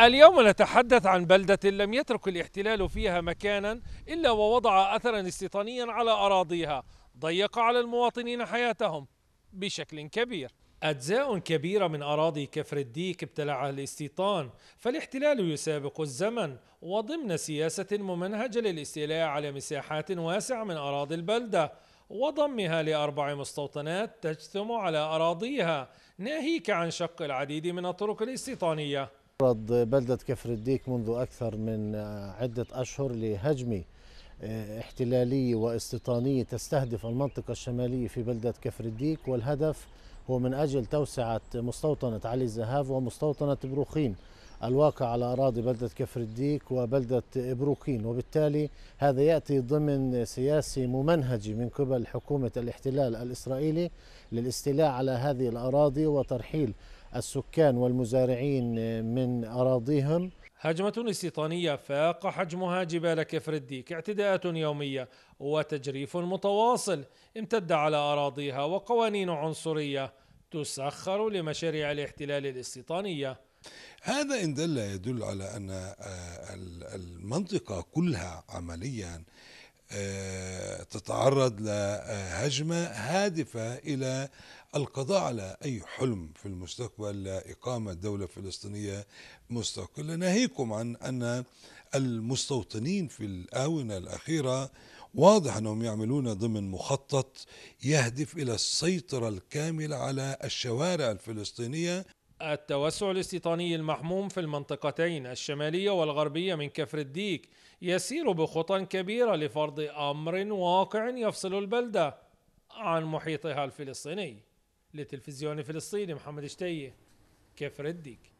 اليوم نتحدث عن بلدة لم يترك الاحتلال فيها مكانا إلا ووضع أثرا استيطانيا على أراضيها ضيق على المواطنين حياتهم بشكل كبير أجزاء كبيرة من أراضي كفر الديك ابتلعها الاستيطان فالاحتلال يسابق الزمن وضمن سياسة ممنهجة للاستيلاء على مساحات واسعة من أراضي البلدة وضمها لأربع مستوطنات تجثم على أراضيها ناهيك عن شق العديد من الطرق الاستيطانية تعرض بلدة كفر الديك منذ أكثر من عدة أشهر لهجمة آه، احتلالية واستيطانية تستهدف المنطقة الشمالية في بلدة كفر الديك والهدف هو من أجل توسعة مستوطنة علي الزهاف ومستوطنة بروخيم الواقع على أراضي بلدة كفر الديك وبلدة بروكين وبالتالي هذا يأتي ضمن سياسي ممنهجي من قبل حكومة الاحتلال الإسرائيلي للاستيلاء على هذه الأراضي وترحيل السكان والمزارعين من أراضيهم هجمة استيطانية فاق حجمها جبال كفر الديك اعتداءات يومية وتجريف متواصل امتد على أراضيها وقوانين عنصرية تسخر لمشاريع الاحتلال الاستيطانيه هذا إن دل يدل على أن آه، المنطقة كلها عمليا آه، تتعرض لهجمة هادفة إلى القضاء على أي حلم في المستقبل لإقامة دولة فلسطينية مستقلة ناهيكم عن أن المستوطنين في الآونة الأخيرة واضح أنهم يعملون ضمن مخطط يهدف إلى السيطرة الكاملة على الشوارع الفلسطينية التوسع الاستيطاني المحموم في المنطقتين الشمالية والغربية من كفر الديك يسير بخطى كبيرة لفرض أمر واقع يفصل البلدة عن محيطها الفلسطيني لتلفزيون فلسطيني محمد شتية كفر الديك